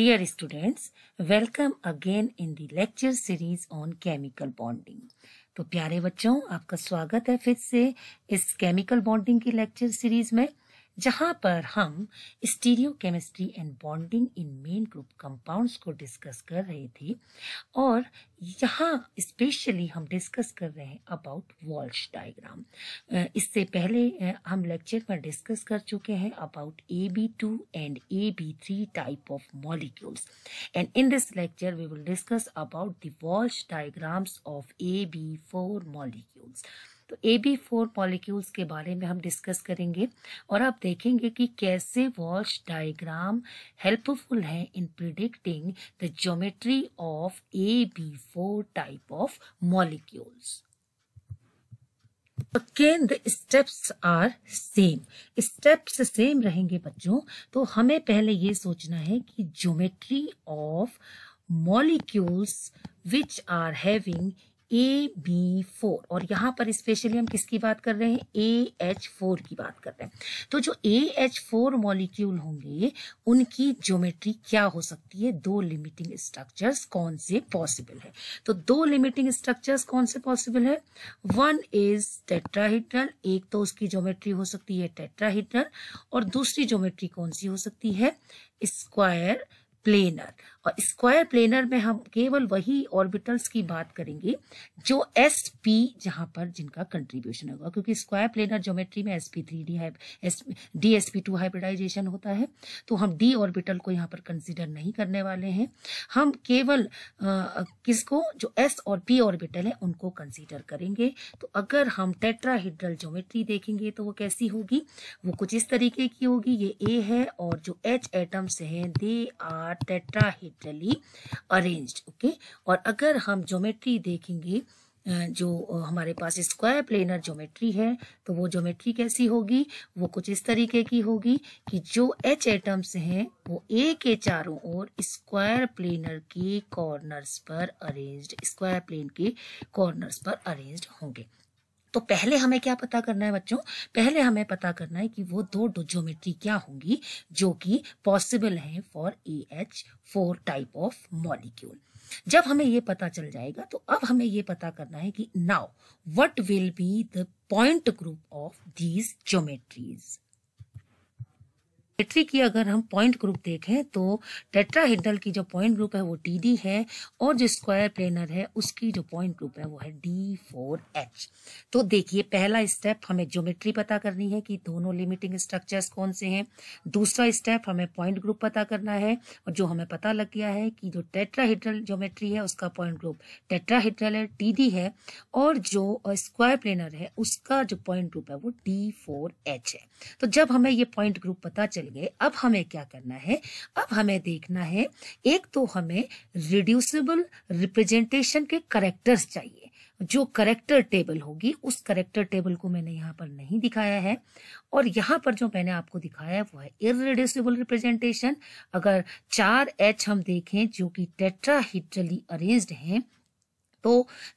Dear students, welcome again in the lecture series on chemical bonding. तो प्यारे बच्चों आपका स्वागत है फिर से इस केमिकल बॉन्डिंग की लेक्चर सीरीज में जहां पर हम stereo chemistry and bonding in main group compounds को डिस्कस कर रहे थे और यहाँ स्पेशली हम डिस्कस कर रहे हैं अबाउट वॉल्श डायग्राम इससे पहले हम लेक्चर में डिस्कस कर चुके हैं about A B two and A B three type of molecules and in this lecture we will discuss about the Walsh diagrams of A B four molecules तो A B four molecules के बारे में हम discuss करेंगे और आप देखेंगे कि कैसे वॉश डायग्राम हेल्पफुल हैं in predicting the geometry of A B four type of molecules again the steps are same steps same रहेंगे बच्चों तो हमें पहले ये सोचना है कि geometry of molecules which are having A B four और यहाँ पर स्पेशली हम किसकी बात कर रहे हैं ए एच फोर की बात कर रहे हैं तो जो ए एच फोर मॉलिक्यूल होंगे उनकी ज्योमेट्री क्या हो सकती है दो लिमिटिंग स्ट्रक्चर्स कौन से पॉसिबल है तो दो लिमिटिंग स्ट्रक्चर्स कौन से पॉसिबल है वन इज टेट्राहीड्रल एक तो उसकी ज्योमेट्री हो सकती है टेट्राहीड्रल और दूसरी ज्योमेट्री कौन सी हो सकती है स्क्वायर प्लेनर और स्क्वायर प्लेनर में हम केवल वही ऑर्बिटल्स की बात करेंगे जो एस पी जहां पर जिनका कंट्रीब्यूशन होगा क्योंकि स्क्वायर प्लेनर ज्योमेट्री में S P three D D S P two hybridization होता है तो हम डी ऑर्बिटल को यहाँ पर कंसिडर नहीं करने वाले हैं हम केवल किसको जो एस और पी ऑर्बिटल है उनको कंसिडर करेंगे तो अगर हम टेट्राहीड्रल ज्योमेट्री देखेंगे तो वो कैसी होगी वो कुछ इस तरीके की होगी ये ए है और जो एच एटम्स हैं they are tetrahedral literally arranged okay और अगर हम ज्योमेट्री देखेंगे जो हमारे पास स्क्वायर प्लेनर ज्योमेट्री है तो वो ज्योमेट्री कैसी होगी वो कुछ इस तरीके की होगी कि जो एच एटम्स हैं वो ए के चारों ओर स्क्वायर प्लेनर के कॉर्नर्स पर अरेंज्ड स्क्वायर प्लेन के कॉर्नर्स पर अरेंज्ड होंगे तो पहले हमें क्या पता करना है बच्चों पहले हमें पता करना है कि वो दो ज्योमेट्री क्या होंगी जो कि पॉसिबल है for A H four type of molecule जब हमें ये पता चल जाएगा तो अब हमें ये पता करना है कि now what will be the point group of these geometries ट्री की अगर हम पॉइंट ग्रुप देखें तो टेट्राहेड्रल की जो पॉइंट ग्रुप है वो टी डी है और जो स्क्वायर प्लेनर है उसकी जो पॉइंट ग्रुप है वो है डी फोर एच तो देखिए पहला स्टेप हमें ज्योमेट्री पता करनी है कि दोनों लिमिटिंग स्ट्रक्चर्स कौन से हैं दूसरा स्टेप हमें पॉइंट ग्रुप पता करना है और जो हमें पता लग गया है कि जो टेट्राहेड्रल ज्योमेट्री है उसका पॉइंट ग्रुप टेट्राहेड्रल है टी डी है और जो स्क्वायर प्लेनर है उसका जो पॉइंट ग्रुप है वो डी फोर एच है तो जब हमें ये पॉइंट ग्रुप पता चले चले गए अब हमें क्या करना है अब हमें देखना है एक तो हमें रिड्यूसेबल रिप्रेजेंटेशन के करेक्टर्स चाहिए जो करेक्टर टेबल होगी उस करेक्टर टेबल को मैंने यहाँ पर नहीं दिखाया है और यहाँ पर जो मैंने आपको दिखाया है वो है इरेड्यूसिबल रिप्रेजेंटेशन अगर चार एच हम देखें जो कि टेट्राहीड्रली अरेंज्ड हैं तो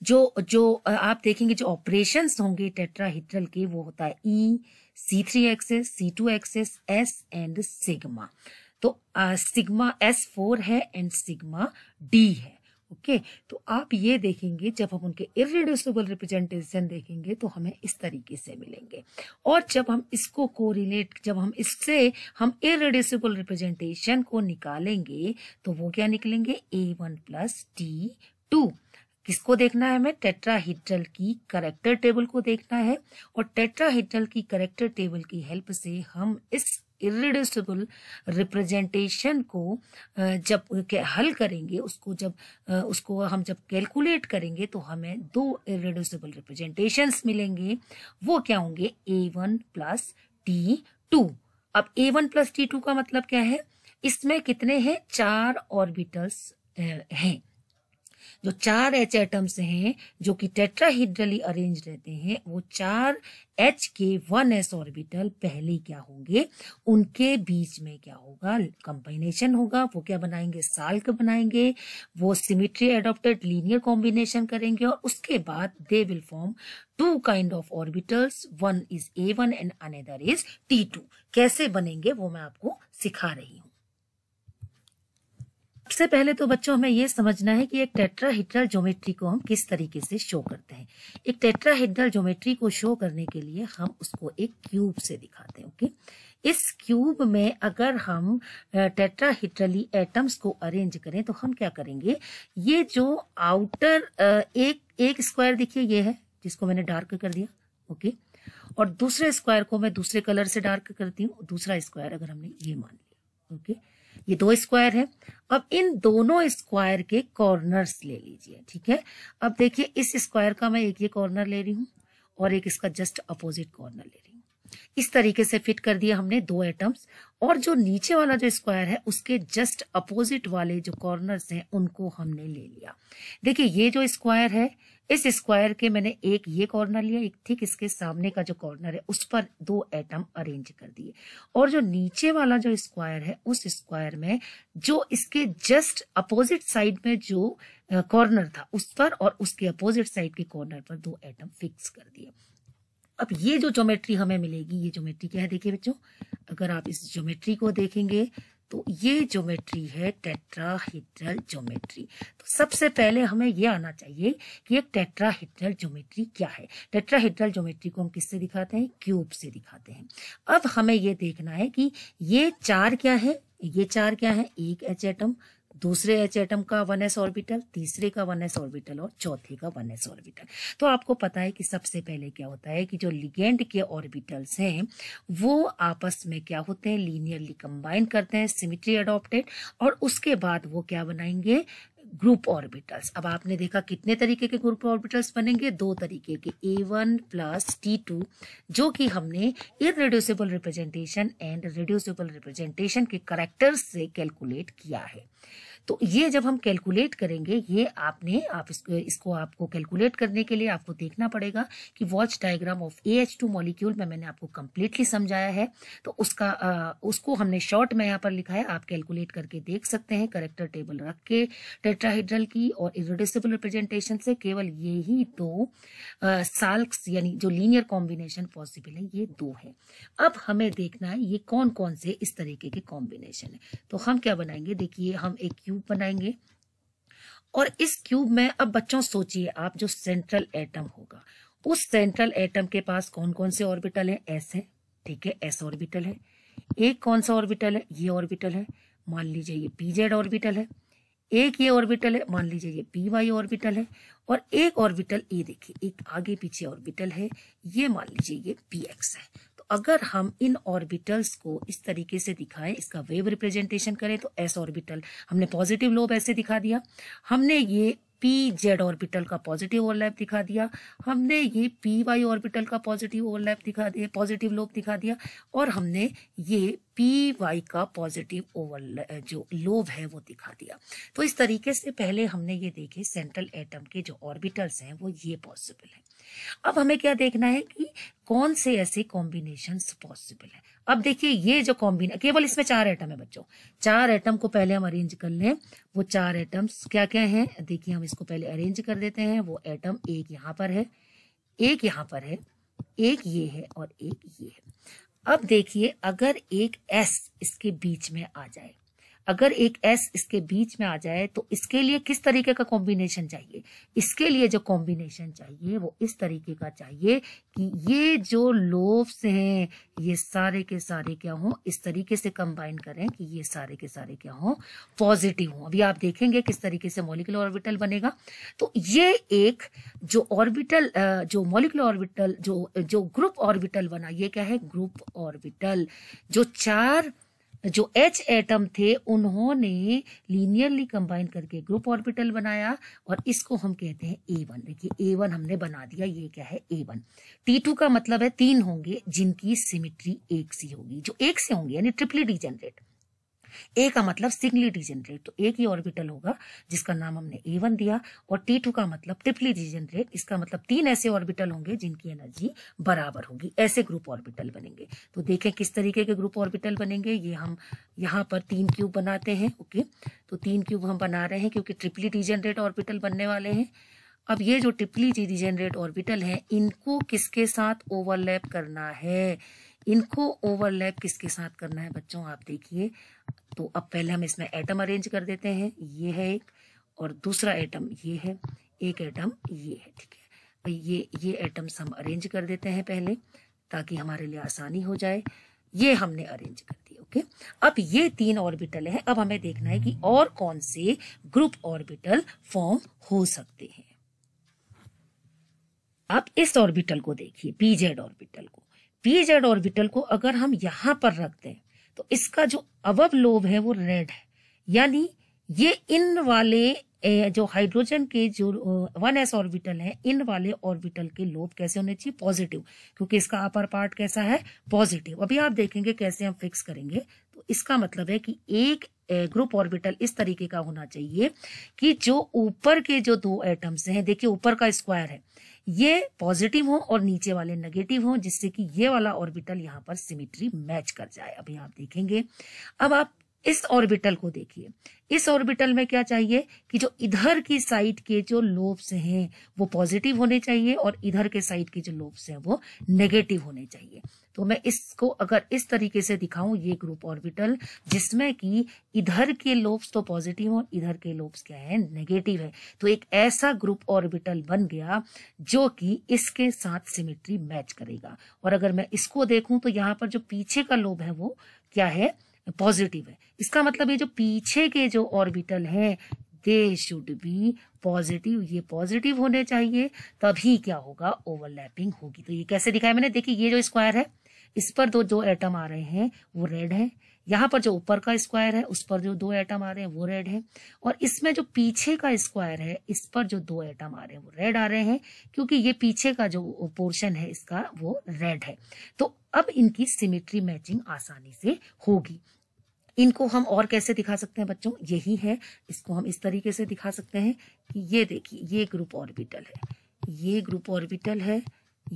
जो जो आप देखेंगे जो ऑपरेशंस होंगे टेट्राहीड्रल के वो होता है E e, C three axes C two axes S and sigma तो सिग्मा एस फोर है एंड सिग्मा डी है ओके okay, तो आप ये देखेंगे जब हम उनके इरिड्यूसिबल रिप्रेजेंटेशन देखेंगे तो हमें इस तरीके से मिलेंगे और जब हम इसको कोरिलेट जब हम इससे हम इरिड्यूसिबल रिप्रेजेंटेशन को निकालेंगे तो वो क्या निकलेंगे A one plus T two किसको देखना है हमें टेट्राहीड्रल की करेक्टर टेबल को देखना है और टेट्राहीड्रल की करेक्टर टेबल की हेल्प से हम इस इरिड्यूसिबल रिप्रेजेंटेशन को जब हल करेंगे उसको जब उसको हम जब कैलकुलेट करेंगे तो हमें दो इरिड्यूसिबल रिप्रेजेंटेशन मिलेंगे वो क्या होंगे A one plus T two अब A one plus T two का मतलब क्या है इसमें कितने हैं चार ऑर्बिटल्स हैं जो चार एच एटम्स हैं जो कि टेट्राहीड्रली अरेंज रहते हैं वो चार एच के वन एस ऑर्बिटल पहले क्या होंगे उनके बीच में क्या होगा कंबाइनेशन होगा वो क्या बनाएंगे साल्क बनाएंगे वो सिमिट्री एडोप्टेड लीनियर कॉम्बिनेशन करेंगे और उसके बाद they will form two kind of orbitals one is A one and another is T two कैसे बनेंगे वो मैं आपको सिखा रही हूँ सबसे पहले तो बच्चों हमें यह समझना है कि एक टेट्राहेड्रल ज्योमेट्री को हम किस तरीके से शो करते हैं एक टेट्राहेड्रल ज्योमेट्री को शो करने के लिए हम उसको एक क्यूब से दिखाते हैं ओके इस क्यूब में अगर हम टेट्राहेड्रली एटम्स को अरेंज करें तो हम क्या करेंगे ये जो आउटर एक एक स्क्वायर देखिए ये है जिसको मैंने डार्क कर दिया ओके और दूसरे स्क्वायर को मैं दूसरे कलर से डार्क करती हूँ दूसरा स्क्वायर अगर हमने ये मान लिया ओके ये दो स्क्वायर है अब इन दोनों स्क्वायर के कॉर्नर्स ले लीजिए ठीक है अब देखिए इस स्क्वायर का मैं एक ये कॉर्नर ले रही हूँ और एक इसका जस्ट अपोजिट कॉर्नर ले रही हूँ इस तरीके से फिट कर दिया हमने दो एटम्स और जो नीचे वाला जो स्क्वायर है उसके जस्ट अपोजिट वाले जो कॉर्नर्स हैं उनको हमने ले लिया देखिए ये जो स्क्वायर है इस स्क्वायर के मैंने एक ये कॉर्नर लिया एक ठीक इसके सामने का जो कॉर्नर है उस पर दो एटम अरेंज कर दिए और जो नीचे वाला जो स्क्वायर है उस स्क्वायर में जो इसके जस्ट अपोजिट साइड में जो कॉर्नर था उस पर और उसके अपोजिट साइड के कॉर्नर पर दो एटम फिक्स कर दिए अब ये जो ज्योमेट्री हमें मिलेगी ये ज्योमेट्री क्या है देखिए बच्चों अगर आप इस ज्योमेट्री को देखेंगे तो ये ज्योमेट्री है टेट्राहिड्रल ज्योमेट्री तो सबसे पहले हमें ये आना चाहिए कि एक टेट्राहिड्रल ज्योमेट्री क्या है टेट्राहिड्रल ज्योमेट्री को हम किससे दिखाते हैं क्यूब से दिखाते हैं अब हमें ये देखना है कि ये चार क्या है ये चार क्या है एक एच एटम दूसरे एच एटम का वन एस ऑर्बिटल तीसरे का वन एस ऑर्बिटल और चौथे का वन एस ऑर्बिटल तो आपको पता है कि सबसे पहले क्या होता है कि जो लिगेंड के ऑर्बिटल्स हैं वो आपस में क्या होते हैं लीनियरली कंबाइन करते हैं सिमिट्री अडोप्टेड और उसके बाद वो क्या बनाएंगे ग्रुप ऑर्बिटल्स अब आपने देखा कितने तरीके के ग्रुप ऑर्बिटल्स बनेंगे दो तरीके के A one plus T two जो कि हमने irreducible representation and reducible representation के करेक्टर्स से कैलकुलेट किया है तो ये जब हम कैलकुलेट करेंगे ये आपने आप इसको इसको आपको कैलकुलेट करने के लिए आपको देखना पड़ेगा कि Walsh diagram of A H two molecule में मैंने आपको कम्प्लीटली समझाया है तो उसका आ, उसको हमने शॉर्ट में यहाँ पर लिखा है आप कैलकुलेट करके देख सकते हैं करेक्टर टेबल रख के टेट्राहीड्रल की और इरोडिसिबल रिप्रेजेंटेशन से केवल यही दो आ, यानी जो लीनियर कॉम्बिनेशन पॉसिबल है ये दो है अब हमें देखना है ये कौन कौन से इस तरीके के कॉम्बिनेशन है तो हम क्या बनाएंगे देखिए हम एक क्यूब बनाएंगे और इस क्यूब में अब बच्चों सोचिए आप जो सेंट्रल एटम होगा उस सेंट्रल एटम के पास कौन कौन से ऑर्बिटल हैं एस है ठीक है एस ऑर्बिटल है एक कौन सा ऑर्बिटल है ये ऑर्बिटल है मान लीजिए ये पी जेड ऑर्बिटल है एक ये ऑर्बिटल है मान लीजिए ये पी वाई ऑर्बिटल है और एक ऑर्बिटल ये देखिए एक आगे पीछे ऑर्बिटल है ये मान लीजिए ये पी एक्स है तो अगर हम इन ऑर्बिटल्स को इस तरीके से दिखाएं इसका वेव रिप्रेजेंटेशन करें तो एस ऑर्बिटल हमने पॉजिटिव लोब ऐसे दिखा दिया हमने ये पी जेड ऑर्बिटल का पॉजिटिव ओवरलैप दिखा दिया हमने ये पी वाई ऑर्बिटल का पॉजिटिव ओवरलैप दिखा दिया पॉजिटिव लोब दिखा दिया और हमने ये पी वाई का पॉजिटिव ओवर जो लोब है वो दिखा दिया तो इस तरीके से पहले हमने ये देखे सेंट्रल एटम के जो ऑर्बिटल्स हैं वो ये पॉसिबल है अब हमें क्या देखना है कि कौन से ऐसे कॉम्बिनेशन पॉसिबल है अब देखिए ये जो कॉम्बिने केवल इसमें चार एटम है बच्चों चार एटम को पहले हम अरेंज कर लें वो चार एटम्स क्या क्या हैं देखिए हम इसको पहले अरेंज कर देते हैं वो एटम एक यहाँ पर है एक यहाँ पर है एक ये है और एक ये है अब देखिए अगर एक एस इसके बीच में आ जाए अगर एक एस इसके बीच में आ जाए तो इसके लिए किस तरीके का कॉम्बिनेशन चाहिए इसके लिए जो कॉम्बिनेशन चाहिए वो इस तरीके का चाहिए कि ये जो लोब्स हैं ये सारे के सारे क्या हों इस तरीके से कंबाइन करें कि ये सारे के सारे क्या हों पॉजिटिव हों अभी आप देखेंगे किस तरीके से मोलिकुलर ऑर्बिटल बनेगा तो ये एक जो ऑर्बिटल जो मोलिकुलर ऑर्बिटल जो जो ग्रुप ऑर्बिटल बना ये क्या है ग्रुप ऑर्बिटल जो चार जो एच एटम थे उन्होंने लीनियरली कंबाइन करके ग्रुप ऑर्बिटल बनाया और इसको हम कहते हैं ए वन देखिए ए वन हमने बना दिया ये क्या है ए वन टी टू का मतलब है तीन होंगे जिनकी सिमिट्री एक सी होगी जो एक से होंगे यानी ट्रिपली डिजेनरेट ए का मतलब सिंगली डिजेनरेट तो एक ही ऑर्बिटल होगा जिसका नाम हमने ए वन दिया और टी टू का मतलब ट्रिपली डिजेनरेट इसका मतलब तीन ऐसे ऑर्बिटल होंगे जिनकी एनर्जी बराबर होगी ऐसे ग्रुप ऑर्बिटल बनेंगे तो देखें किस तरीके के ग्रुप ऑर्बिटल बनेंगे ये हम यहाँ पर तीन क्यूब बनाते हैं ओके तो तीन क्यूब हम बना रहे हैं क्योंकि ट्रिपली डिजेनरेट ऑर्बिटल बनने वाले हैं अब ये जो ट्रिपली डिजेनरेट ऑर्बिटल है इनको किसके साथ ओवरलैप करना है इनको ओवरलैप किसके साथ करना है बच्चों आप देखिए तो अब पहले हम इसमें एटम अरेंज कर देते हैं ये है एक और दूसरा एटम ये है एक एटम ये है ठीक है तो ये ये एटम्स हम अरेंज कर देते हैं पहले ताकि हमारे लिए आसानी हो जाए ये हमने अरेंज कर दिया ओके अब ये तीन ऑर्बिटल हैं अब हमें देखना है कि और कौन से ग्रुप ऑर्बिटल फॉर्म हो सकते हैं आप इस ऑर्बिटल को देखिए पीजेड ऑर्बिटल को पी जेड ऑर्बिटल को अगर हम यहां पर रख दें तो इसका जो अवब लोब है वो रेड है यानी ये इन वाले जो हाइड्रोजन के जो वन एस ऑर्बिटल है इन वाले ऑर्बिटल के लोब कैसे होने चाहिए पॉजिटिव क्योंकि इसका अपर पार्ट कैसा है पॉजिटिव अभी आप देखेंगे कैसे हम फिक्स करेंगे तो इसका मतलब है कि एक ग्रुप ऑर्बिटल इस तरीके का होना चाहिए कि जो ऊपर के जो दो एटम्स हैं देखिए ऊपर का स्क्वायर है ये पॉजिटिव हो और नीचे वाले नेगेटिव हो जिससे कि ये वाला ऑर्बिटल यहाँ पर सिमिट्री मैच कर जाए अभी आप देखेंगे अब आप इस ऑर्बिटल को देखिए इस ऑर्बिटल में क्या चाहिए कि जो इधर की साइड के जो लोब्स हैं वो पॉजिटिव होने चाहिए और इधर के साइड के जो लोब्स हैं वो नेगेटिव होने चाहिए तो मैं इसको अगर इस तरीके से दिखाऊं ये ग्रुप ऑर्बिटल जिसमें कि इधर के लोब्स तो पॉजिटिव और इधर के लोब्स क्या है नेगेटिव है तो एक ऐसा ग्रुप ऑर्बिटल बन गया जो कि इसके साथ सिमेट्री मैच करेगा और अगर मैं इसको देखूं तो यहां पर जो पीछे का लोब है वो क्या है पॉजिटिव है इसका मतलब ये जो पीछे के जो ऑर्बिटल है दे शुड बी पॉजिटिव ये पॉजिटिव होने चाहिए तभी क्या होगा ओवरलैपिंग होगी तो ये कैसे दिखाया मैंने देखिए ये जो स्क्वायर है इस पर दो जो एटम आ रहे हैं वो रेड है यहाँ पर जो ऊपर का स्क्वायर है उस पर जो दो एटम आ रहे हैं वो रेड है और इसमें जो पीछे का स्क्वायर है इस पर जो दो एटम आ रहे हैं वो रेड आ रहे हैं क्योंकि ये पीछे का जो पोर्शन है इसका वो रेड है तो अब इनकी सिमेट्री मैचिंग आसानी से होगी इनको हम और कैसे दिखा सकते हैं बच्चों यही है इसको हम इस तरीके से दिखा सकते हैं कि ये देखिए ये ग्रुप ऑर्बिटल है ये ग्रुप ऑर्बिटल है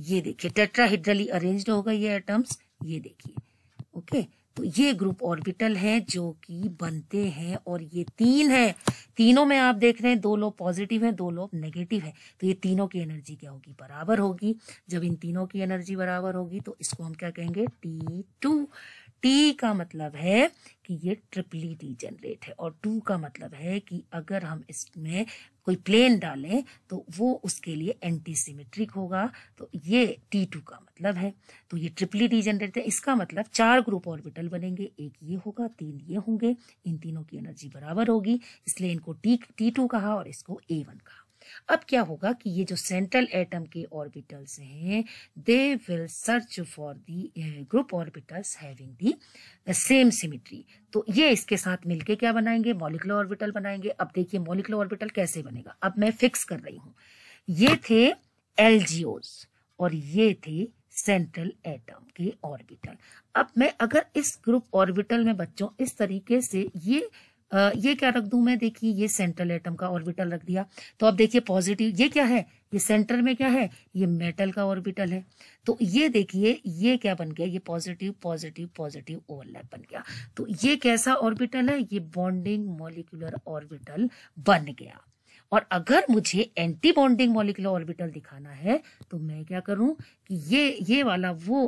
ये देखिए टेट्राहिड्रली अरेंज्ड होगा ये एटम्स ये देखिए ओके okay? तो ये ग्रुप ऑर्बिटल है जो कि बनते हैं और ये तीन है तीनों में आप देख रहे हैं दो लोग पॉजिटिव हैं दो लोग नेगेटिव है तो ये तीनों की एनर्जी क्या होगी बराबर होगी जब इन तीनों की एनर्जी बराबर होगी तो इसको हम क्या कहेंगे टी टू टी का मतलब है कि ये ट्रिपली डी जनरेट है और टू का मतलब है कि अगर हम इसमें कोई प्लेन डालें तो वो उसके लिए एंटी सिमेट्रिक होगा तो ये टी टू का मतलब है तो ये ट्रिपली डीजेनरेट है इसका मतलब चार ग्रुप ऑर्बिटल बनेंगे एक ये होगा तीन ये होंगे इन तीनों की एनर्जी बराबर होगी इसलिए इनको टी टी टू कहा और इसको ए वन कहा अब क्या होगा कि ये जो सेंट्रल एटम के ऑर्बिटल्स हैं they will search for the group orbitals having the same symmetry तो ये इसके साथ मिलके क्या बनाएंगे मॉलिकुलर ऑर्बिटल बनाएंगे अब देखिए मॉलिकुलर ऑर्बिटल कैसे बनेगा अब मैं फिक्स कर रही हूं ये थे एल और ये थे सेंट्रल एटम के ऑर्बिटल अब मैं अगर इस ग्रुप ऑर्बिटल में बच्चों इस तरीके से ये ये क्या रख दू मैं देखिए ये सेंट्रल एटम का ऑर्बिटल रख दिया तो अब देखिए पॉजिटिव ये क्या है ये सेंटर में क्या है ये मेटल का ऑर्बिटल है तो ये देखिए ये क्या बन गया ये पॉजिटिव पॉजिटिव पॉजिटिव ओवरलैप बन गया तो ये कैसा ऑर्बिटल है ये बॉन्डिंग मॉलिकुलर ऑर्बिटल बन गया और अगर मुझे एंटी बॉन्डिंग मॉलिकुलर ऑर्बिटल दिखाना है तो मैं क्या करूं कि ये ये वाला वो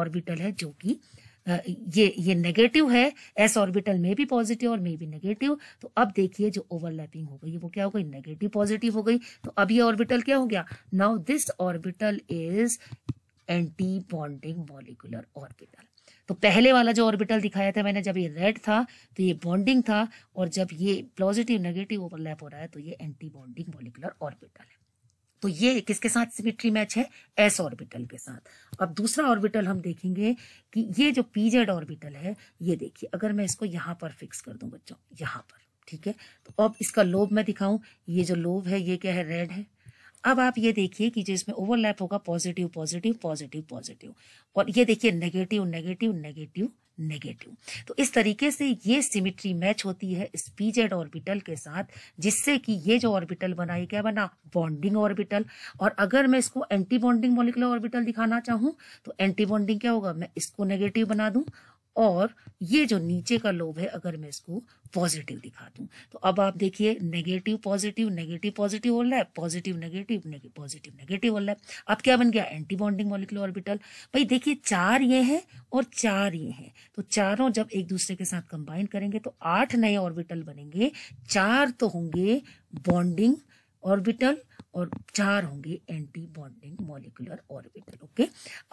ऑर्बिटल है जो कि ये ये नेगेटिव है एस ऑर्बिटल में भी पॉजिटिव और मे भी नेगेटिव तो अब देखिए जो ओवरलैपिंग हो गई वो क्या हो गई नेगेटिव पॉजिटिव हो गई तो अब ये ऑर्बिटल क्या हो गया now this orbital is anti bonding molecular orbital तो पहले वाला जो ऑर्बिटल दिखाया था मैंने जब ये रेड था तो ये बॉन्डिंग था और जब ये पॉजिटिव नेगेटिव ओवरलैप हो रहा है तो ये एंटी बॉन्डिंग मॉलिकुलर ऑर्बिटल है तो ये किसके साथ सिमिट्री मैच है एस ऑर्बिटल के साथ अब दूसरा ऑर्बिटल हम देखेंगे कि ये जो पीजेड ऑर्बिटल है ये देखिए अगर मैं इसको यहाँ पर फिक्स कर दूँ बच्चों यहाँ पर ठीक है तो अब इसका लोभ मैं दिखाऊं ये जो लोभ है ये क्या है रेड है अब आप ये देखिए कि जो इसमें ओवरलैप होगा पॉजिटिव पॉजिटिव पॉजिटिव पॉजिटिव और ये देखिए नेगेटिव नेगेटिव नेगेटिव नेगेटिव तो इस तरीके से ये सिमिट्री मैच होती है इस पीजेड ऑर्बिटल के साथ जिससे कि ये जो ऑर्बिटल बना क्या बना बॉन्डिंग ऑर्बिटल और अगर मैं इसको एंटी बॉन्डिंग मोलिकुलर ऑर्बिटल दिखाना चाहूँ तो एंटी बॉन्डिंग क्या होगा मैं इसको नेगेटिव बना दूँ और ये जो नीचे का लोब है अगर मैं इसको पॉजिटिव दिखा दूं तो अब आप देखिए नेगेटिव पॉजिटिव नेगेटिव पॉजिटिव हो रहा है पॉजिटिव नेगेटिव पॉजिटिव नेगेटिव हो रहा है अब क्या बन गया एंटी बॉन्डिंग मॉलिकुलर ऑर्बिटल भाई देखिए चार ये हैं और चार ये हैं तो चारों जब एक दूसरे के साथ कंबाइन करेंगे तो आठ नए ऑर्बिटल बनेंगे चार तो होंगे बॉन्डिंग ऑर्बिटल और चार होंगे anti bonding molecular orbital okay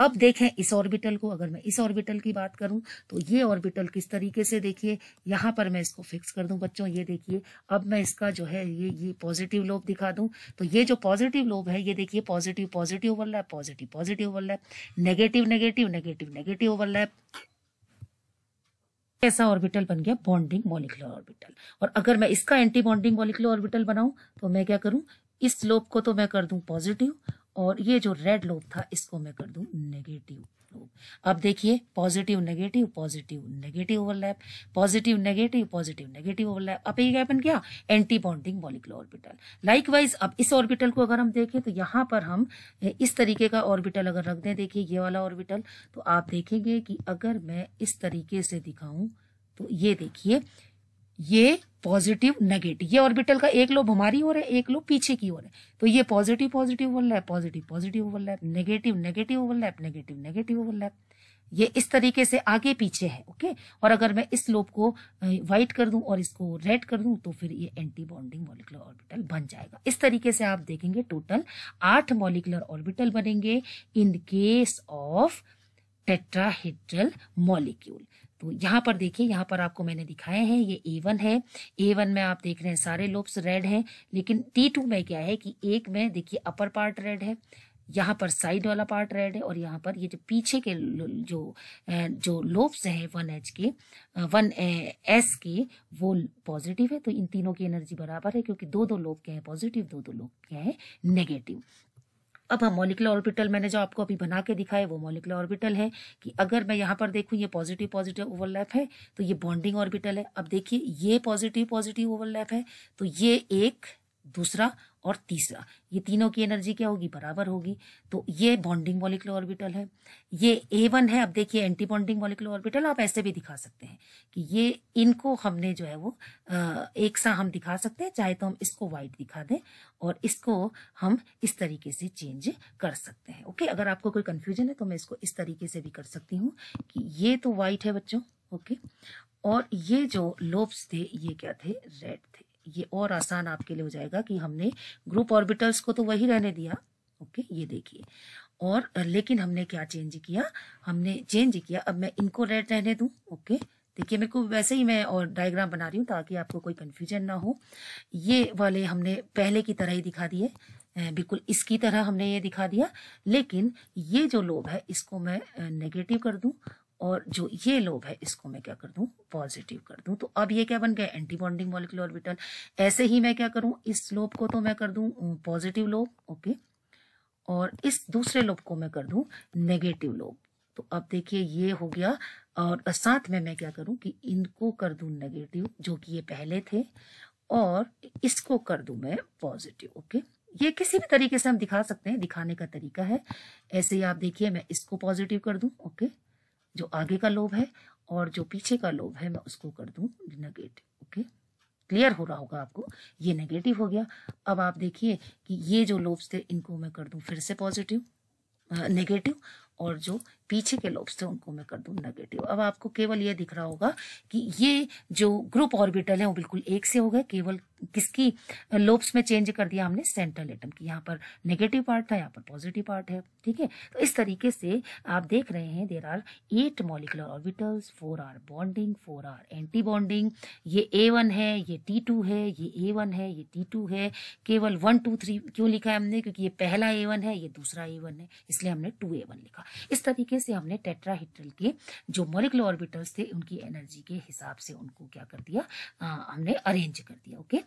अब देखें इस ऑर्बिटल को अगर मैं इस ऑर्बिटल की बात करूं तो ये ऑर्बिटल किस तरीके से देखिए यहां पर मैं इसको फिक्स कर दूं बच्चों ये देखिए अब मैं इसका जो है ये ये पॉजिटिव लोब दिखा दूं तो ये जो पॉजिटिव लोब है ये देखिए positive positive overlap positive positive overlap negative negative negative negative overlap ऐसा ऑर्बिटल बन गया बॉन्डिंग मॉलिकुलर ऑर्बिटल और अगर मैं इसका एंटी बॉन्डिंग मॉलिकुलर ऑर्बिटल बनाऊं तो मैं क्या करूं इस लोब को तो मैं कर दूं पॉजिटिव और ये जो रेड लोब था इसको मैं कर दूं नेगेटिव अब देखिए positive negative positive negative overlap positive negative positive negative overlap अब ये बन क्या anti bonding molecular orbital likewise अब इस ऑर्बिटल को अगर हम देखें तो यहां पर हम इस तरीके का ऑर्बिटल अगर रख दें देखिए ये वाला ऑर्बिटल तो आप देखेंगे कि अगर मैं इस तरीके से दिखाऊं तो ये देखिए ये पॉजिटिव नेगेटिव ये ऑर्बिटल का एक लोब हमारी ओर है एक लोब पीछे की ओर है तो ये positive positive overlap positive positive overlap negative negative overlap negative negative overlap ये इस तरीके से आगे पीछे है ओके और अगर मैं इस लोब को व्हाइट कर दूं और इसको रेड कर दूं तो फिर ये एंटी बॉन्डिंग मॉलिकुलर ऑर्बिटल बन जाएगा इस तरीके से आप देखेंगे टोटल आठ मॉलिकुलर ऑर्बिटल बनेंगे in case of tetrahedral molecule तो यहाँ पर देखिए यहाँ पर आपको मैंने दिखाए हैं ये ए वन है ए वन में आप देख रहे हैं सारे लोब्स रेड हैं लेकिन टी टू में क्या है कि एक में देखिए अपर पार्ट रेड है यहाँ पर साइड वाला पार्ट रेड है और यहाँ पर ये जो पीछे के जो जो लोब्स हैं वन एच के वन एस के वो पॉजिटिव है तो इन तीनों की एनर्जी बराबर है क्योंकि दो दो लोब क्या है पॉजिटिव दो दो लोब क्या है नेगेटिव अब हम मोलिकुलर ऑर्बिटल मैंने जो आपको अभी बना के दिखाया वो मोलिकुलर ऑर्बिटल है कि अगर मैं यहाँ पर देखूँ ये पॉजिटिव पॉजिटिव ओवरलैप है तो ये बॉन्डिंग ऑर्बिटल है अब देखिए ये पॉजिटिव पॉजिटिव ओवरलैप है तो ये एक दूसरा और तीसरा ये तीनों की एनर्जी क्या होगी बराबर होगी तो ये बॉन्डिंग मॉलिकुलर ऑर्बिटल है ये ए वन है अब देखिए एंटी बॉन्डिंग मॉलिकुलर ऑर्बिटल आप ऐसे भी दिखा सकते हैं कि ये इनको हमने जो है वो एक सा हम दिखा सकते हैं चाहे तो हम इसको वाइट दिखा दें और इसको हम इस तरीके से चेंज कर सकते हैं ओके अगर आपको कोई कन्फ्यूजन है तो मैं इसको इस तरीके से भी कर सकती हूँ कि ये तो वाइट है बच्चों ओके और ये जो लोब्स थे ये क्या थे रेड ये और आसान आपके लिए हो जाएगा कि हमने ग्रुप ऑर्बिटल्स को तो वही रहने दिया ओके ये देखिए और लेकिन हमने क्या चेंज किया हमने चेंज किया अब मैं इनको रेड रहने दूँ ओके देखिए मेरे को वैसे ही मैं और डायग्राम बना रही हूँ ताकि आपको कोई कन्फ्यूजन ना हो ये वाले हमने पहले की तरह ही दिखा दिए बिल्कुल इसकी तरह हमने ये दिखा दिया लेकिन ये जो लोब है इसको मैं नेगेटिव कर दूँ और जो ये लोब है इसको मैं क्या कर दूं पॉजिटिव कर दूं तो अब ये क्या बन गया एंटी बॉन्डिंग मॉलिक्यूल ऑर्बिटल ऐसे ही मैं क्या करूं इस लोब को तो मैं कर दूं पॉजिटिव लोब ओके और इस दूसरे लोब को मैं कर दूं नेगेटिव लोब तो अब देखिए ये हो गया और साथ में मैं क्या करूं कि इनको कर दूं नेगेटिव जो कि ये पहले थे और इसको कर दूं मैं पॉजिटिव ओके ये किसी भी तरीके से हम दिखा सकते हैं दिखाने का तरीका है ऐसे ही आप देखिए मैं इसको पॉजिटिव कर दूं ओके जो आगे का लोभ है और जो पीछे का लोभ है मैं उसको कर दूँ नेगेटिव ओके क्लियर हो रहा होगा आपको ये नेगेटिव हो गया अब आप देखिए कि ये जो लोब्स थे इनको मैं कर दूँ फिर से पॉजिटिव नेगेटिव और जो पीछे के लोब्स थे उनको मैं कर दू नेगेटिव अब आपको केवल ये दिख रहा होगा कि ये जो ग्रुप ऑर्बिटल है वो बिल्कुल एक से हो गए केवल किसकी लोब्स में चेंज कर दिया हमने सेंट्रल एटम की यहाँ पर नेगेटिव पार्ट था यहाँ पर पॉजिटिव पार्ट है ठीक है तो इस तरीके से आप देख रहे हैं there are eight molecular orbitals four are bonding four are anti bonding ये ए वन है ये टी टू है ये ए वन है ये टी टू है केवल वन टू थ्री क्यों लिखा है हमने क्योंकि ये पहला ए वन है ये दूसरा ए वन है इसलिए हमने टू ए वन लिखा इस तरीके से हमने टेट्राहीड्रल के जो मोलिकुलर ऑर्बिटल्स थे उनकी एनर्जी के हिसाब से उनको क्या कर दिया आ, हमने अरेंज कर दिया okay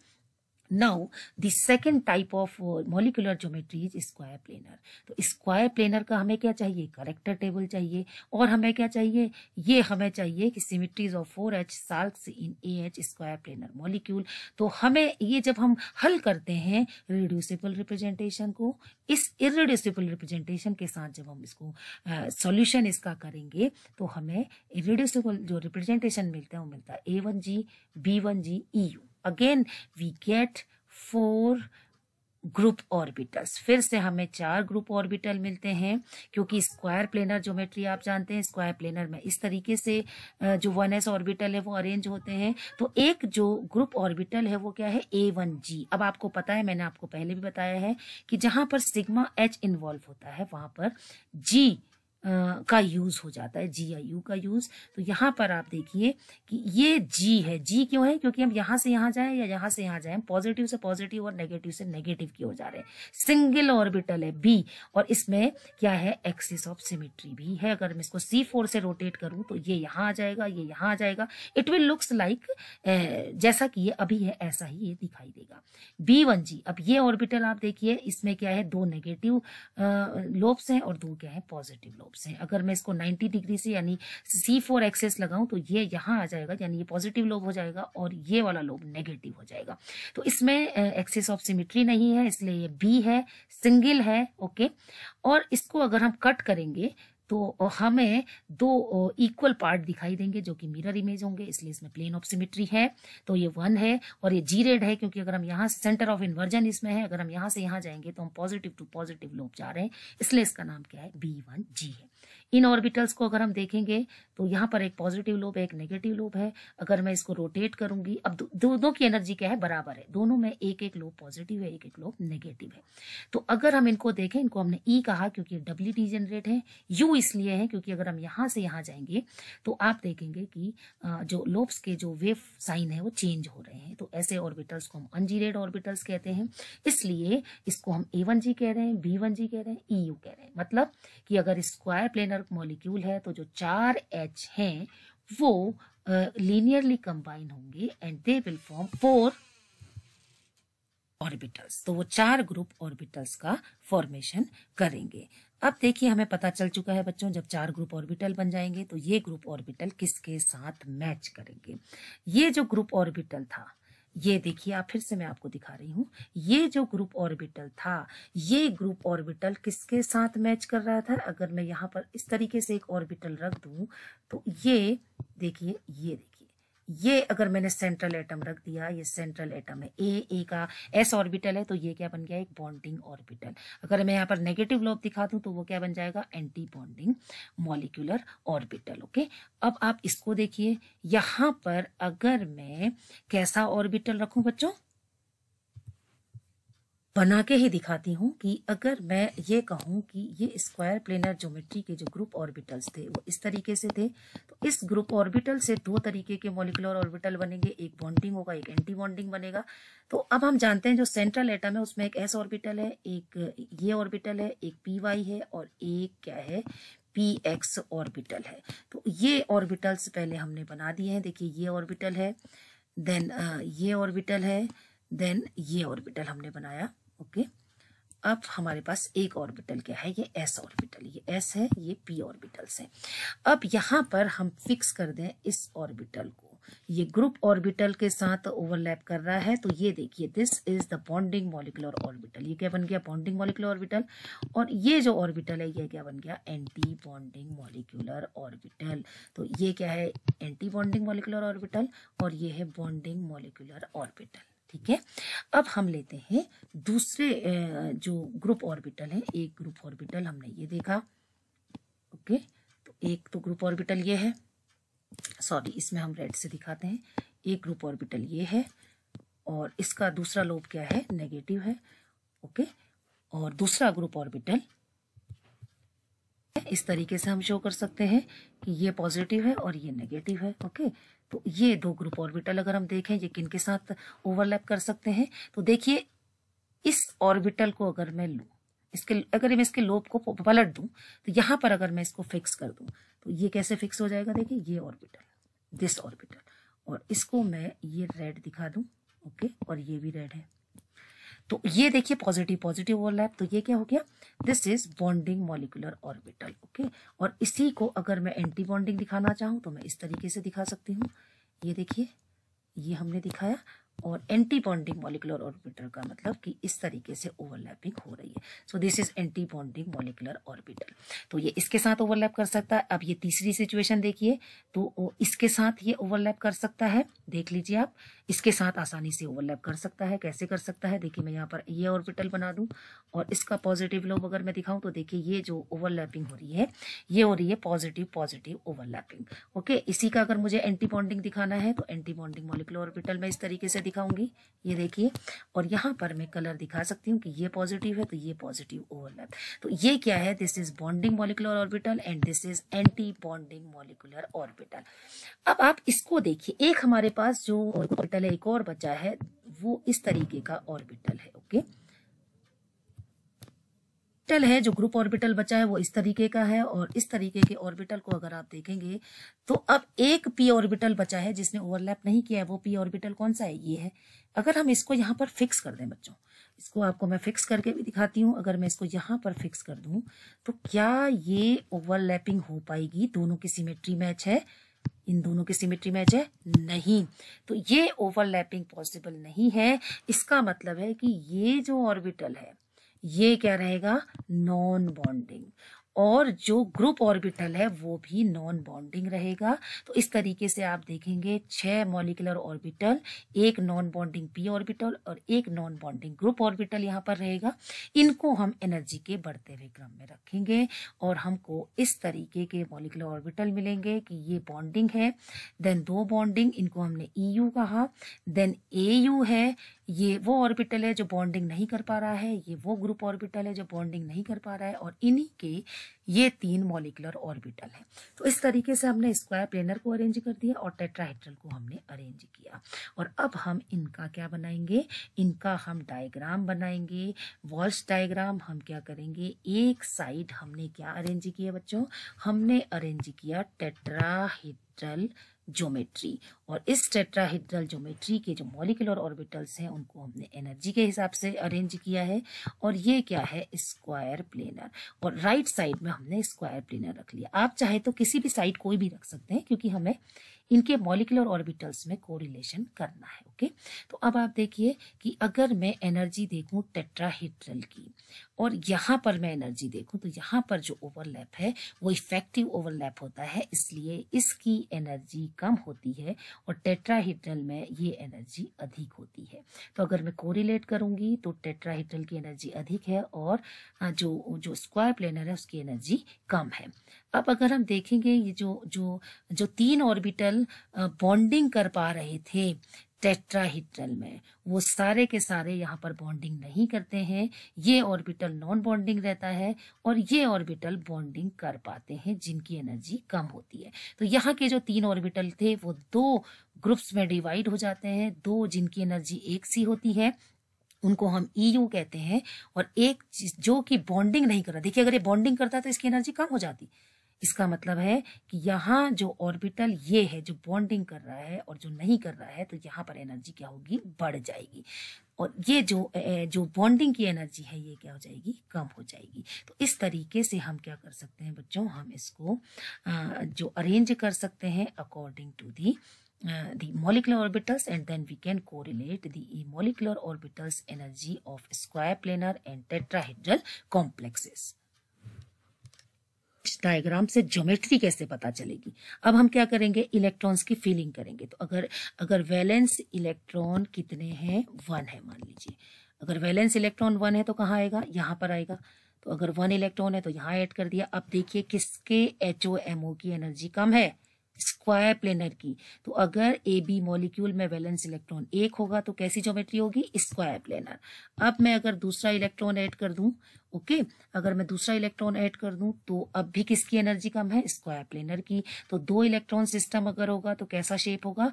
Now, the second type of uh, molecular geometry is square planar. तो square planar का हमें क्या चाहिए करेक्टर टेबल चाहिए और हमें क्या चाहिए ये हमें चाहिए कि symmetries of 4H H SALCs in A H square planar molecule तो हमें ये जब हम हल करते हैं रिड्यूसिबल रिप्रेजेंटेशन को इस इरिड्यूसिबल रिप्रेजेंटेशन के साथ जब हम इसको सोल्यूशन uh, इसका करेंगे तो हमें इरिड्यूसिबल जो रिप्रेजेंटेशन मिलता है वो मिलता है A one G B one G E U again we get four group orbitals फिर से हमें चार ग्रुप ऑर्बिटल मिलते हैं क्योंकि स्क्वायर प्लेनर ज्योमेट्री आप जानते हैं स्क्वायर प्लेनर में इस तरीके से जो वन एस ऑर्बिटल है वो अरेंज होते हैं तो एक जो ग्रुप ऑर्बिटल है वो क्या है ए वन जी अब आपको पता है मैंने आपको पहले भी बताया है कि जहां पर सिग्मा एच इन्वॉल्व होता है वहां पर जी का यूज़ हो जाता है जी आई यू का यूज़ तो यहाँ पर आप देखिए कि ये जी है जी क्यों है क्योंकि हम यहाँ से यहाँ जाए या यहाँ से यहाँ जाए पॉजिटिव से पॉजिटिव और नेगेटिव से नेगेटिव की ओर जा रहे हैं सिंगल ऑर्बिटल है बी और इसमें क्या है एक्सिस ऑफ सिमिट्री भी है अगर मैं इसको सी फोर से रोटेट करूँ तो ये यहाँ आ जाएगा ये यहाँ आ जाएगा इट विल लुक्स लाइक जैसा कि ये अभी है ऐसा ही ये दिखाई देगा बी वन जी अब ये ऑर्बिटल आप देखिए इसमें क्या है दो नेगेटिव लोब्स हैं और दो क्या है पॉजिटिव लोब्स से अगर मैं इसको 90 डिग्री से यानी सी फोर एक्सेस लगाऊं तो ये यहाँ आ जाएगा यानी ये पॉजिटिव लोब हो जाएगा और ये वाला लोब नेगेटिव हो जाएगा तो इसमें एक्सेस ऑफ सिमिट्री नहीं है इसलिए ये बी है सिंगल है ओके और इसको अगर हम कट करेंगे तो हमें दो इक्वल पार्ट दिखाई देंगे जो कि मिरर इमेज होंगे इसलिए इसमें प्लेन ऑफ सिमेट्री है तो ये वन है और ये जी रेड है क्योंकि अगर हम यहाँ सेंटर ऑफ इन्वर्जन इसमें है अगर हम यहाँ से यहाँ जाएंगे तो हम पॉजिटिव टू पॉजिटिव लोग जा रहे हैं इसलिए इसका नाम क्या है बी वन जी है इन ऑर्बिटल्स को अगर हम देखेंगे तो यहाँ पर एक पॉजिटिव लोब है एक नेगेटिव लोब है अगर मैं इसको रोटेट करूंगी अब दोनों दो की एनर्जी क्या है बराबर है दोनों में एक एक लोब पॉजिटिव है एक एक लोब नेगेटिव है तो अगर हम इनको देखें इनको हमने ई e कहा क्योंकि डब्ल्यू जनरेट है यू इसलिए है क्योंकि अगर हम यहाँ से यहाँ जाएंगे तो आप देखेंगे कि जो लोब्स के जो वेव साइन है वो चेंज हो रहे हैं तो ऐसे ऑर्बिटल्स को हम अनजीरेड ऑर्बिटल्स कहते हैं इसलिए इसको हम ए वन जी कह रहे हैं बी वन जी कह रहे हैं ई e यू कह रहे हैं मतलब कि अगर स्क्वायर प्लेनर प्लानर मॉलिक्यूल है तो जो चार एच हैं वो लीनियरली कंबाइन होंगे and they will form four orbitals तो वो चार ग्रुप ऑर्बिटल्स का फॉर्मेशन करेंगे अब देखिए हमें पता चल चुका है बच्चों जब चार ग्रुप ऑर्बिटल बन जाएंगे तो ये ग्रुप ऑर्बिटल किसके साथ मैच करेंगे ये जो ग्रुप ऑर्बिटल था ये देखिए आप फिर से मैं आपको दिखा रही हूँ ये जो ग्रुप ऑर्बिटल था ये ग्रुप ऑर्बिटल किसके साथ मैच कर रहा था अगर मैं यहाँ पर इस तरीके से एक ऑर्बिटल रख दूँ तो ये देखिए ये देखिए ये अगर मैंने सेंट्रल एटम रख दिया ये सेंट्रल एटम है ए ए का एस ऑर्बिटल है तो ये क्या बन गया एक बॉन्डिंग ऑर्बिटल अगर मैं यहाँ पर नेगेटिव लोब दिखा दूँ तो वो क्या बन जाएगा anti bonding molecular orbital okay अब आप इसको देखिए यहाँ पर अगर मैं कैसा ऑर्बिटल रखूँ बच्चों बना के ही दिखाती हूँ कि अगर मैं ये कहूँ कि ये स्क्वायर प्लेनर ज्योमेट्री के जो ग्रुप ऑर्बिटल्स थे वो इस तरीके से थे तो इस ग्रुप ऑर्बिटल से दो तरीके के मोलिकुलर ऑर्बिटल बनेंगे एक बॉन्डिंग होगा एक एंटी बॉन्डिंग बनेगा तो अब हम जानते हैं जो सेंट्रल एटम है उसमें एक एस ऑर्बिटल है एक ये ऑर्बिटल है एक पी वाई है और एक क्या है पी एक्स ऑर्बिटल है तो ये ऑर्बिटल्स पहले हमने बना दिए हैं देखिए ये ऑर्बिटल है देन ये ऑर्बिटल है देन ये ऑर्बिटल हमने बनाया ओके अब हमारे पास एक ऑर्बिटल क्या है ये एस ऑर्बिटल ये एस है ये पी ऑर्बिटल्स है अब यहाँ पर हम फिक्स कर दें इस ऑर्बिटल को ये ग्रुप ऑर्बिटल के साथ ओवरलैप कर रहा है तो ये देखिए this is the bonding molecular orbital ये क्या बन गया बॉन्डिंग मॉलिकुलर ऑर्बिटल और ये जो ऑर्बिटल है ये क्या बन गया एंटी बॉन्डिंग मॉलिकुलर ऑर्बिटल तो ये क्या है एंटी बॉन्डिंग मॉलिकुलर ऑर्बिटल और ये है बॉन्डिंग मॉलिकुलर ऑर्बिटल ठीक है अब हम लेते हैं दूसरे जो ग्रुप ऑर्बिटल है एक ग्रुप ऑर्बिटल हमने ये देखा ओके तो एक तो ग्रुप ऑर्बिटल ये है सॉरी इसमें हम रेड से दिखाते हैं एक ग्रुप ऑर्बिटल ये है और इसका दूसरा लोब क्या है नेगेटिव है ओके और दूसरा ग्रुप ऑर्बिटल इस तरीके से हम शो कर सकते हैं कि ये पॉजिटिव है और ये नेगेटिव है ओके तो ये दो ग्रुप ऑर्बिटल अगर हम देखें ये किन के साथ ओवरलैप कर सकते हैं तो देखिए इस ऑर्बिटल को अगर मैं लूँ इसके अगर मैं इसके लोब को पलट दूं तो यहाँ पर अगर मैं इसको फिक्स कर दूं तो ये कैसे फिक्स हो जाएगा देखिए ये ऑर्बिटल दिस ऑर्बिटल और इसको मैं ये रेड दिखा दूं ओके और ये भी रेड है तो ये देखिए पॉजिटिव पॉजिटिव ओवरलैप तो ये क्या हो गया this is bonding molecular orbital okay और इसी को अगर मैं एंटी बॉन्डिंग दिखाना चाहूँ तो मैं इस तरीके से दिखा सकती हूँ ये देखिए ये हमने दिखाया और एंटी बॉन्डिंग मॉलिकुलर ऑर्बिटल का मतलब कि इस तरीके से ओवरलैपिंग हो रही है so this is anti bonding molecular orbital तो ये इसके साथ ओवरलैप कर सकता है अब ये तीसरी सिचुएशन देखिए तो इसके साथ ये ओवरलैप कर सकता है देख लीजिए आप इसके साथ आसानी से ओवरलैप कर सकता है कैसे कर सकता है देखिए मैं यहाँ पर ये ऑर्बिटल बना दूँ और इसका पॉजिटिव लोब अगर मैं दिखाऊँ तो देखिए ये जो ओवरलैपिंग हो रही है ये हो रही है पॉजिटिव पॉजिटिव ओवरलैपिंग ओके इसी का अगर मुझे एंटी बॉन्डिंग दिखाना है तो एंटी बॉन्डिंग मॉलिकुलर ऑर्बिटल में इस तरीके से दिखाऊंगी ये देखिए और यहाँ पर मैं कलर दिखा सकती हूँ कि ये पॉजिटिव है तो ये पॉजिटिव ओवरलैप तो ये क्या है this is bonding molecular orbital and this is anti bonding molecular orbital अब आप इसको देखिए एक हमारे पास जो ऑर्बिटल है एक और बचा है वो इस तरीके का ऑर्बिटल है ओके okay? ऑर्बिटल है जो ग्रुप ऑर्बिटल बचा है वो इस तरीके का है और इस तरीके के ऑर्बिटल को अगर आप देखेंगे तो अब एक पी ऑर्बिटल बचा है जिसने ओवरलैप नहीं किया है वो पी ऑर्बिटल कौन सा है ये है अगर हम इसको यहाँ पर फिक्स कर दें बच्चों इसको आपको मैं फिक्स करके भी दिखाती हूँ अगर मैं इसको यहाँ पर फिक्स कर दूँ तो क्या ये ओवरलैपिंग हो पाएगी दोनों की सीमेट्री मैच है इन दोनों की सिमेट्री मैच है नहीं तो ये ओवरलैपिंग पॉसिबल नहीं है इसका मतलब है कि ये जो ऑर्बिटल है ये क्या रहेगा नॉन बॉन्डिंग और जो ग्रुप ऑर्बिटल है वो भी नॉन बॉन्डिंग रहेगा तो इस तरीके से आप देखेंगे छह मॉलिकुलर ऑर्बिटल एक नॉन बॉन्डिंग पी ऑर्बिटल और एक नॉन बॉन्डिंग ग्रुप ऑर्बिटल यहाँ पर रहेगा इनको हम एनर्जी के बढ़ते हुए क्रम में रखेंगे और हमको इस तरीके के मॉलिकुलर ऑर्बिटल मिलेंगे कि ये बॉन्डिंग है देन दो बॉन्डिंग इनको हमने ई e कहा देन ए है ये वो ऑर्बिटल है जो बॉन्डिंग नहीं कर पा रहा है ये वो ग्रुप ऑर्बिटल है जो बॉन्डिंग नहीं कर पा रहा है और इन्हीं के ये तीन मॉलिकुलर ऑर्बिटल है तो इस तरीके से हमने स्क्वायर प्लेनर को अरेंज कर दिया और टेट्राहेड्रल को हमने अरेंज किया और अब हम इनका क्या बनाएंगे इनका हम डायग्राम बनाएंगे वॉल्स डायग्राम हम क्या करेंगे एक साइड हमने क्या अरेंज किया बच्चों हमने अरेंज किया टेट्राहेड्रल ज्योमेट्री और इस टेट्राहीड्रल ज्योमेट्री के जो मॉलिकुलर ऑर्बिटल्स हैं उनको हमने एनर्जी के हिसाब से अरेंज किया है और ये क्या है स्क्वायर प्लेनर और राइट साइड में हमने स्क्वायर प्लेनर रख लिया आप चाहे तो किसी भी साइड कोई भी रख सकते हैं क्योंकि हमें इनके मॉलिकुलर ऑर्बिटल्स में कोरिलेशन करना है ओके तो अब आप देखिए कि अगर मैं एनर्जी देखूँ टेट्राहीड्रल की और यहाँ पर मैं एनर्जी देखूँ तो यहाँ पर जो ओवरलैप है वो इफेक्टिव ओवरलैप होता है इसलिए इसकी एनर्जी कम होती है और टेट्राहीड्रल में ये एनर्जी अधिक होती है तो अगर मैं कोरिलेट करूँगी तो टेट्राहीड्रल की एनर्जी अधिक है और जो जो स्क्वायर प्लेनर है उसकी एनर्जी कम है अब अगर हम देखेंगे ये जो जो जो तीन ऑर्बिटल बॉन्डिंग कर पा रहे थे टेट्राहीड्रल में वो सारे के सारे यहाँ पर बॉन्डिंग नहीं करते हैं ये ऑर्बिटल नॉन बॉन्डिंग रहता है और ये ऑर्बिटल बॉन्डिंग कर पाते हैं जिनकी एनर्जी कम होती है तो यहाँ के जो तीन ऑर्बिटल थे वो दो ग्रुप्स में डिवाइड हो जाते हैं दो जिनकी एनर्जी एक सी होती है उनको हम ई e यू कहते हैं और एक जो कि बॉन्डिंग नहीं कर रहा देखिए अगर ये बॉन्डिंग करता तो इसकी एनर्जी कम हो जाती इसका मतलब है कि यहाँ जो ऑर्बिटल ये है जो बॉन्डिंग कर रहा है और जो नहीं कर रहा है तो यहाँ पर एनर्जी क्या होगी बढ़ जाएगी और ये जो जो बॉन्डिंग की एनर्जी है ये क्या हो जाएगी कम हो जाएगी तो इस तरीके से हम क्या कर सकते हैं बच्चों हम इसको जो अरेंज कर सकते हैं according to the the molecular orbitals and then we can can correlate molecular orbitals energy of square planar and tetrahedral complexes diagram से ज्योमेट्री कैसे पता चलेगी अब हम क्या करेंगे इलेक्ट्रॉन्स की फीलिंग करेंगे तो अगर अगर वैलेंस इलेक्ट्रॉन कितने हैं वन है मान लीजिए अगर वैलेंस इलेक्ट्रॉन वन है तो कहाँ आएगा यहाँ पर आएगा तो अगर वन इलेक्ट्रॉन है तो यहाँ ऐड कर दिया अब देखिए किसके एच ओ एम ओ की एनर्जी कम है स्क्वायर प्लेनर की तो अगर ए बी मॉलिक्यूल में वैलेंस इलेक्ट्रॉन एक होगा तो कैसी ज्योमेट्री होगी स्क्वायर प्लेनर अब मैं अगर दूसरा इलेक्ट्रॉन ऐड कर दूं ओके अगर मैं दूसरा इलेक्ट्रॉन ऐड कर दूं तो अब भी किसकी एनर्जी कम है स्क्वायर प्लेनर की तो दो इलेक्ट्रॉन सिस्टम अगर होगा तो कैसा शेप होगा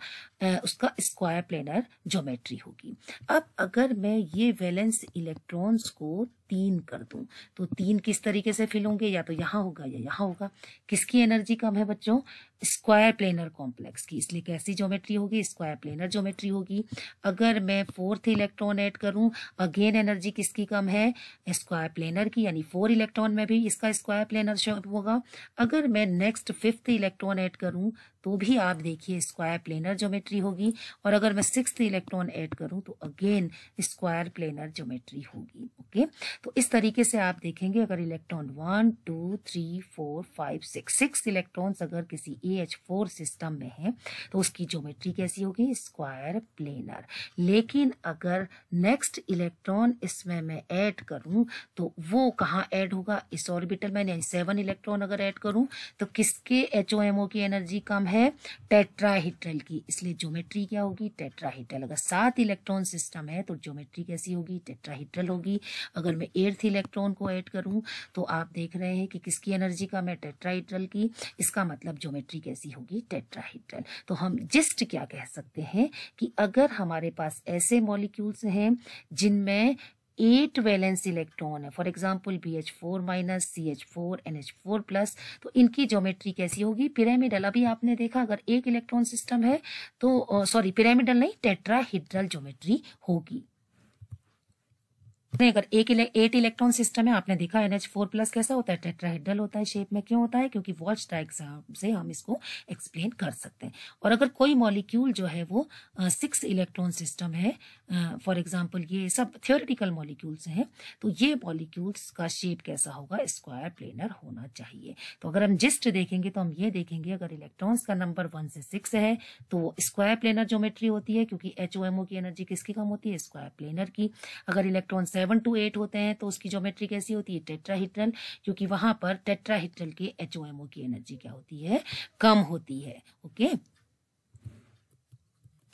उसका स्क्वायर प्लेनर ज्योमेट्री होगी अब अगर मैं ये वैलेंस इलेक्ट्रॉन्स को तीन कर दूं तो तीन किस तरीके से फिल होंगे या तो यहाँ होगा या यहाँ होगा किसकी एनर्जी कम है बच्चों स्क्वायर प्लेनर कॉम्प्लेक्स की इसलिए कैसी ज्योमेट्री होगी स्क्वायर प्लेनर ज्योमेट्री होगी अगर मैं फोर्थ इलेक्ट्रॉन ऐड करूं अगेन एनर्जी किसकी कम है स्क्वायर प्लेनर की यानी फोर इलेक्ट्रॉन में भी इसका स्क्वायर प्लेनर होगा अगर मैं नेक्स्ट फिफ्थ इलेक्ट्रॉन ऐड करूं तो भी आप देखिए स्क्वायर प्लेनर ज्योमेट्री होगी और अगर मैं सिक्स इलेक्ट्रॉन ऐड करूं तो अगेन स्क्वायर प्लेनर ज्योमेट्री होगी ओके तो इस तरीके से आप देखेंगे अगर electron one two three four five six six electrons अगर किसी ए एच फोर सिस्टम में है तो उसकी ज्योमेट्री कैसी होगी स्क्वायर प्लेनर लेकिन अगर नेक्स्ट इलेक्ट्रॉन इसमें मैं ऐड करूं तो वो कहाँ ऐड होगा इस ऑर्बिटल में नहीं सेवन इलेक्ट्रॉन अगर ऐड करूं तो किसके एच की एनर्जी कम है है टेट्राहीड्रल की इसलिए ज्योमेट्री क्या होगी टेट्राहीड्रल अगर सात इलेक्ट्रॉन सिस्टम है तो ज्योमेट्री कैसी होगी टेट्राहीड्रल होगी अगर मैं एर्थ इलेक्ट्रॉन को ऐड करूं तो आप देख रहे हैं कि किसकी एनर्जी का मैं टेट्राहीड्रल की इसका मतलब ज्योमेट्री कैसी होगी टेट्राहीड्रल तो हम जिस्ट क्या कह सकते हैं कि अगर हमारे पास ऐसे मॉलिक्यूल्स हैं जिनमें एट वैलेंस इलेक्ट्रॉन है for example B H four minus C H four N H four plus तो इनकी ज्योमेट्री कैसी होगी पिरामिडल अभी आपने देखा अगर एक इलेक्ट्रॉन सिस्टम है तो सॉरी पिरामिडल नहीं टेट्राहीड्रल ज्योमेट्री होगी नहीं अगर एक इले, एट इलेक्ट्रॉन सिस्टम है आपने देखा एनएच फोर प्लस कैसा होता है टेट्राहेड्रल होता है शेप में क्यों होता है क्योंकि वॉच डायग्राम से हम इसको एक्सप्लेन कर सकते हैं और अगर कोई मॉलिक्यूल जो है वो सिक्स इलेक्ट्रॉन सिस्टम है फॉर एग्जाम्पल ये सब थियोरिटिकल मॉलिक्यूल्स हैं तो ये मॉलिक्यूल्स का शेप कैसा होगा स्क्वायर प्लेनर होना चाहिए तो अगर हम जिस्ट देखेंगे तो हम ये देखेंगे अगर इलेक्ट्रॉन्स का नंबर वन से सिक्स है तो स्क्वायर प्लेनर ज्योमेट्री होती है क्योंकि एच की एनर्जी किसकी कम होती है स्क्वायर प्लेनर की अगर इलेक्ट्रॉन सेवन टू एट होते हैं तो उसकी ज्योमेट्री कैसी होती है टेट्राहिड्रल क्योंकि वहां पर टेट्राहिड्रल के एच की एनर्जी क्या होती है कम होती है ओके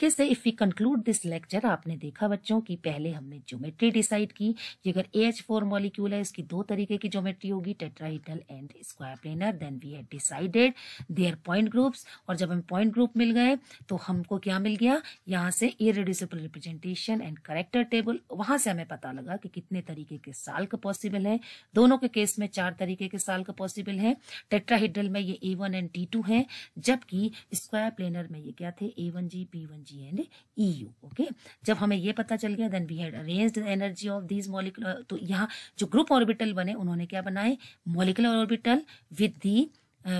तरीके से if we conclude this lecture आपने देखा बच्चों कि पहले हमने ज्योमेट्री डिसाइड की ये अगर ए एच फोर मॉलिक्यूल है इसकी दो तरीके की ज्योमेट्री होगी tetrahedral and square planar then we had decided their point groups और जब हम पॉइंट ग्रुप मिल गए तो हमको क्या मिल गया यहाँ से irreducible representation and character table वहाँ से हमें पता लगा कि कितने तरीके के साल का पॉसिबल है दोनों के केस में चार तरीके के साल का पॉसिबल है टेट्राहीड्रल में ये A one and T two है जबकि स्क्वायर प्लेनर में ये क्या थे A one G B one energy and E U okay जब हमें ये पता चल गया then we had arrange energy of these molecular तो यहाँ जो ग्रुप ऑर्बिटल बने उन्होंने क्या बनाए molecular orbital with the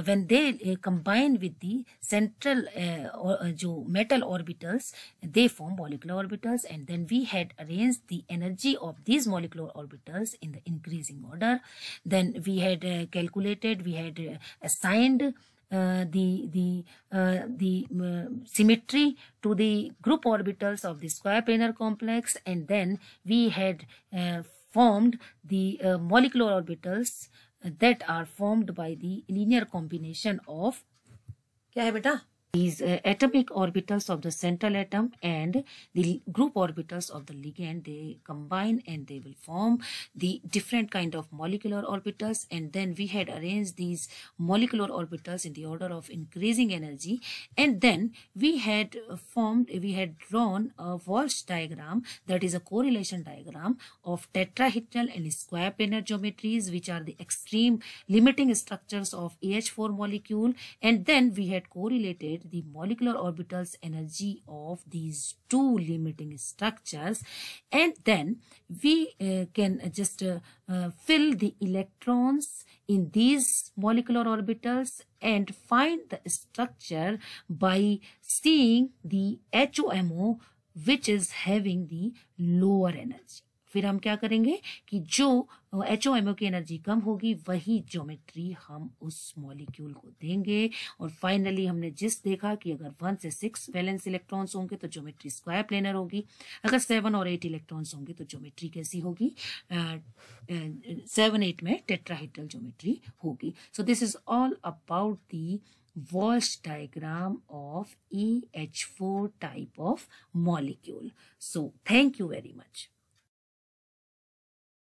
when they combine with the central जो metal orbitals they form molecular orbitals and then we had arrange the energy of these molecular orbitals in the increasing order then we had calculated we had assigned Uh, the the uh, the uh, symmetry to the group orbitals of the square planar complex and then we had formed the molecular orbitals that are formed by the linear combination of क्या है बेटा these uh, orbitals of the central atom and the group orbitals of the ligand they combine and they will form the different kind of molecular orbitals and then we had arranged these molecular orbitals in the order of increasing energy and then we had uh, formed we had drawn a Walsh diagram that is a correlation diagram of tetrahedral and square planar geometries which are the extreme limiting structures of AH4 molecule and then we had correlated calculate the molecular orbitals energy of these two limiting structures and then we uh, can just uh, uh, fill the electrons in these molecular orbitals and find the structure by seeing the HOMO which is having the lower energy. फिर हम क्या करेंगे कि जो H O MO की energy कम होगी वही ज्योमेट्री हम उस मॉलिक्यूल को देंगे और फाइनली हमने जिस देखा कि अगर वन से सिक्स वैलेंस इलेक्ट्रॉन्स होंगे तो ज्योमेट्री स्क्वायर प्लेनर होगी अगर सेवन और एट इलेक्ट्रॉन्स होंगे तो ज्योमेट्री कैसी होगी सेवन एट में टेट्राहीटल ज्योमेट्री होगी so this is all about the of E H four type of molecule so thank you very much